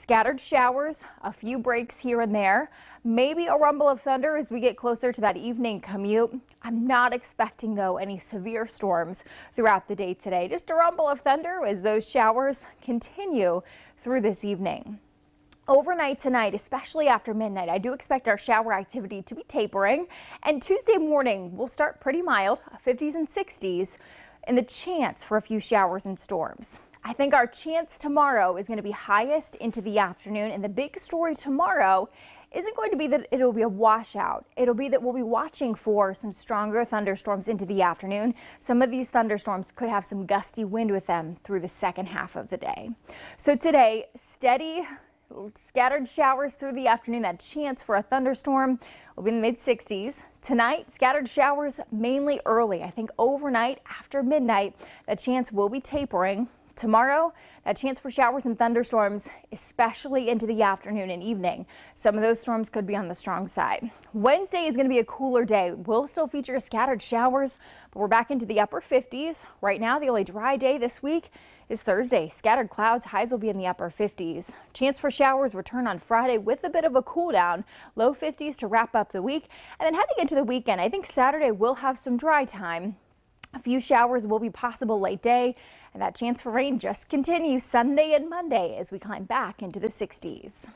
Scattered showers, a few breaks here and there, maybe a rumble of thunder as we get closer to that evening commute. I'm not expecting, though, any severe storms throughout the day today. Just a rumble of thunder as those showers continue through this evening. Overnight tonight, especially after midnight, I do expect our shower activity to be tapering. And Tuesday morning, we'll start pretty mild, 50s and 60s, and the chance for a few showers and storms. I think our chance tomorrow is going to be highest into the afternoon. And the big story tomorrow isn't going to be that it'll be a washout. It'll be that we'll be watching for some stronger thunderstorms into the afternoon. Some of these thunderstorms could have some gusty wind with them through the second half of the day. So today, steady scattered showers through the afternoon. That chance for a thunderstorm will be in the mid 60s. Tonight, scattered showers mainly early. I think overnight after midnight, the chance will be tapering. Tomorrow, a chance for showers and thunderstorms, especially into the afternoon and evening. Some of those storms could be on the strong side. Wednesday is going to be a cooler day. We'll still feature scattered showers, but we're back into the upper 50s. Right now, the only dry day this week is Thursday. Scattered clouds, highs will be in the upper 50s. Chance for showers return on Friday with a bit of a cool down, low 50s to wrap up the week. And then heading into the weekend, I think Saturday will have some dry time. A few showers will be possible late day, and that chance for rain just continues Sunday and Monday as we climb back into the 60s.